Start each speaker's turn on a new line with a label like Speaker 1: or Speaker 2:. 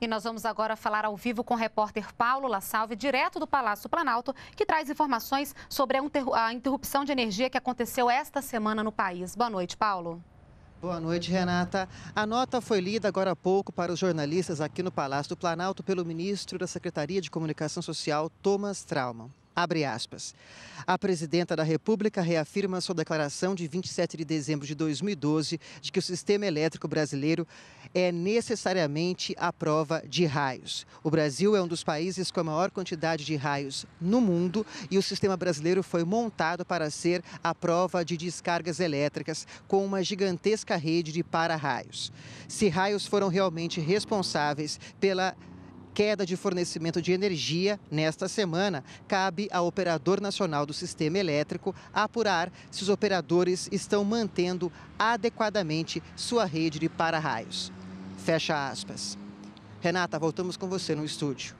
Speaker 1: E nós vamos agora falar ao vivo com o repórter Paulo Lassalve, direto do Palácio Planalto, que traz informações sobre a interrupção de energia que aconteceu esta semana no país. Boa noite, Paulo.
Speaker 2: Boa noite, Renata. A nota foi lida agora há pouco para os jornalistas aqui no Palácio do Planalto pelo ministro da Secretaria de Comunicação Social, Thomas Trauman. Abre aspas. A presidenta da República reafirma sua declaração de 27 de dezembro de 2012 de que o sistema elétrico brasileiro é necessariamente a prova de raios. O Brasil é um dos países com a maior quantidade de raios no mundo e o sistema brasileiro foi montado para ser a prova de descargas elétricas com uma gigantesca rede de para-raios. Se raios foram realmente responsáveis pela queda de fornecimento de energia nesta semana, cabe ao Operador Nacional do Sistema Elétrico apurar se os operadores estão mantendo adequadamente sua rede de para-raios. Fecha aspas. Renata, voltamos com você no estúdio.